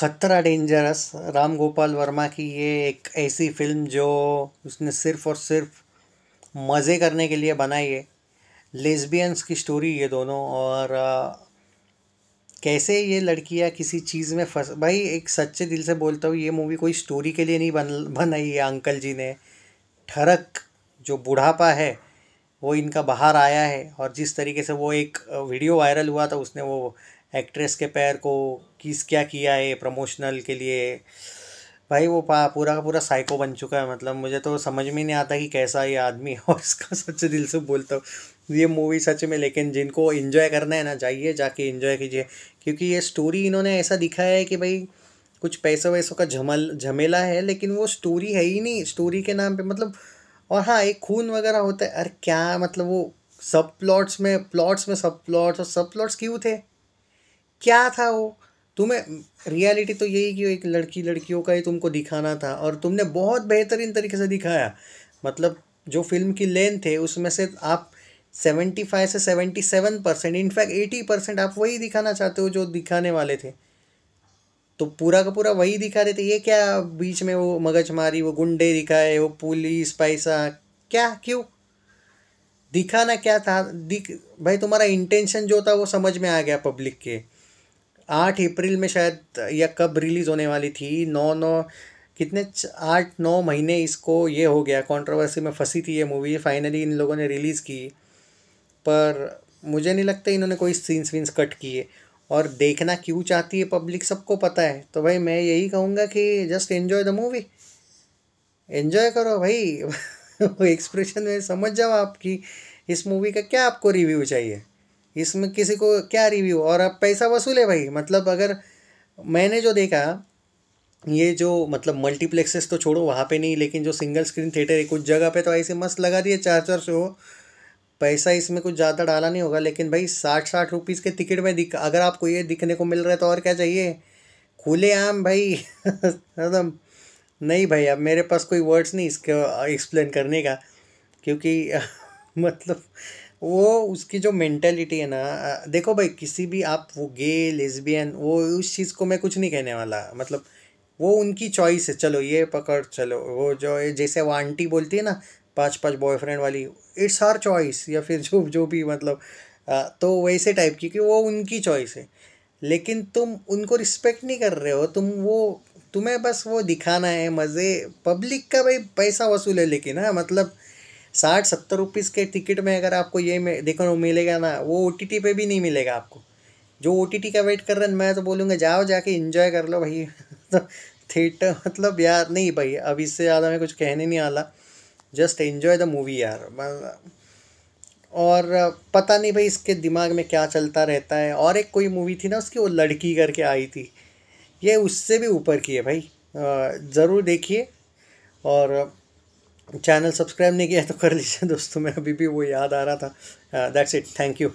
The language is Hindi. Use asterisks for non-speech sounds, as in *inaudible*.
खतरा डेंजरस राम गोपाल वर्मा की ये एक ऐसी फिल्म जो उसने सिर्फ और सिर्फ मज़े करने के लिए बनाई है लेस्बियंस की स्टोरी ये दोनों और कैसे ये लड़कियां किसी चीज़ में फंस भाई एक सच्चे दिल से बोलता हूँ ये मूवी कोई स्टोरी के लिए नहीं बन बनाई है अंकल जी ने ठरक जो बुढ़ापा है वो इनका बाहर आया है और जिस तरीके से वो एक वीडियो वायरल हुआ था उसने वो एक्ट्रेस के पैर को किस क्या किया है प्रमोशनल के लिए भाई वो पा पूरा का पूरा साइको बन चुका है मतलब मुझे तो समझ में नहीं आता कि कैसा ये आदमी है *laughs* और इसका सच दिल से बोलता हूँ ये मूवी सच में लेकिन जिनको इन्जॉय करना है ना जाइए जाके इन्जॉय कीजिए क्योंकि ये स्टोरी इन्होंने ऐसा दिखाया है कि भाई कुछ पैसों वैसों का झमल झमेला है लेकिन वो स्टोरी है ही नहीं स्टोरी के नाम पे मतलब और हाँ एक खून वगैरह होता है अरे क्या मतलब वो सब प्लॉट्स में प्लॉट्स में सब प्लॉट्स और सब प्लॉट्स क्यों थे क्या था वो तुम्हें रियलिटी तो यही कि एक लड़की लड़कियों का ही तुमको दिखाना था और तुमने बहुत बेहतरीन तरीके से दिखाया मतलब जो फिल्म की लेंथ है उसमें से आप सेवेंटी फाइव से seventy seven percent in fact eighty percent आप वही दिखाना चाहते हो जो दिखाने वाले थे तो पूरा का पूरा वही दिखा रहे थे ये क्या बीच में वो मगजमारी वो गुंडे दिखाए वो पुलिस पैसा क्या क्यों दिखाना क्या था दिख भाई तुम्हारा इंटेंशन जो था वो समझ में आ गया पब्लिक के आठ अप्रैल में शायद या कब रिलीज़ होने वाली थी नौ नौ कितने आठ नौ महीने इसको ये हो गया कंट्रोवर्सी में फंसी थी ये मूवी फाइनली इन लोगों ने रिलीज़ की पर मुझे नहीं लगता इन्होंने कोई सीन्स वीन्स कट किए और देखना क्यों चाहती है पब्लिक सबको पता है तो भाई मैं यही कहूँगा कि just enjoy the movie enjoy करो भाई एक्सप्रेशन *laughs* में समझ जाओ आपकी इस मूवी का क्या आपको रिव्यू चाहिए इसमें किसी को क्या रिव्यू और अब पैसा वसूल है भाई मतलब अगर मैंने जो देखा ये जो मतलब मल्टीप्लेक्सेस तो छोड़ो वहाँ पे नहीं लेकिन जो सिंगल स्क्रीन थिएटर है कुछ जगह पे तो ऐसे मस्त लगा दिए चार चार सौ पैसा इसमें कुछ ज़्यादा डाला नहीं होगा लेकिन भाई साठ साठ रुपीज़ के टिकट में दिख अगर आपको ये दिखने को मिल रहा है तो और क्या चाहिए खुले आम भाई एकदम *laughs* नहीं भाई अब मेरे पास कोई वर्ड्स नहीं इसका एक्सप्लेन करने का क्योंकि *laughs* मतलब वो उसकी जो मेंटेलिटी है ना देखो भाई किसी भी आप वो गे लेसबियन वो उस चीज़ को मैं कुछ नहीं कहने वाला मतलब वो उनकी चॉइस है चलो ये पकड़ चलो वो जो जैसे वो आंटी बोलती है ना पांच पांच बॉयफ्रेंड वाली इट्स हर चॉइस या फिर जो जो भी मतलब आ, तो वैसे टाइप की कि वो उनकी चॉइस है लेकिन तुम उनको रिस्पेक्ट नहीं कर रहे हो तुम वो तुम्हें बस वो दिखाना है मज़े पब्लिक का भाई पैसा वसूल है लेकिन हाँ मतलब साठ सत्तर रुपीज़ के टिकट में अगर आपको ये देखो मिलेगा ना वो ओ टी पे भी नहीं मिलेगा आपको जो ओ टी का वेट कर रहे हैं मैं तो बोलूँगा जाओ जाके इन्जॉय कर लो भाई *laughs* तो थिएटर मतलब यार नहीं भाई अब इससे ज़्यादा मैं कुछ कहने नहीं आला जस्ट इन्जॉय द मूवी यार और पता नहीं भाई इसके दिमाग में क्या चलता रहता है और एक कोई मूवी थी ना उसकी वो लड़की करके आई थी ये उससे भी ऊपर की है भाई ज़रूर देखिए और चैनल सब्सक्राइब नहीं किया तो कर लीजिए दोस्तों मैं अभी भी वो याद आ रहा था दैट्स इट थैंक यू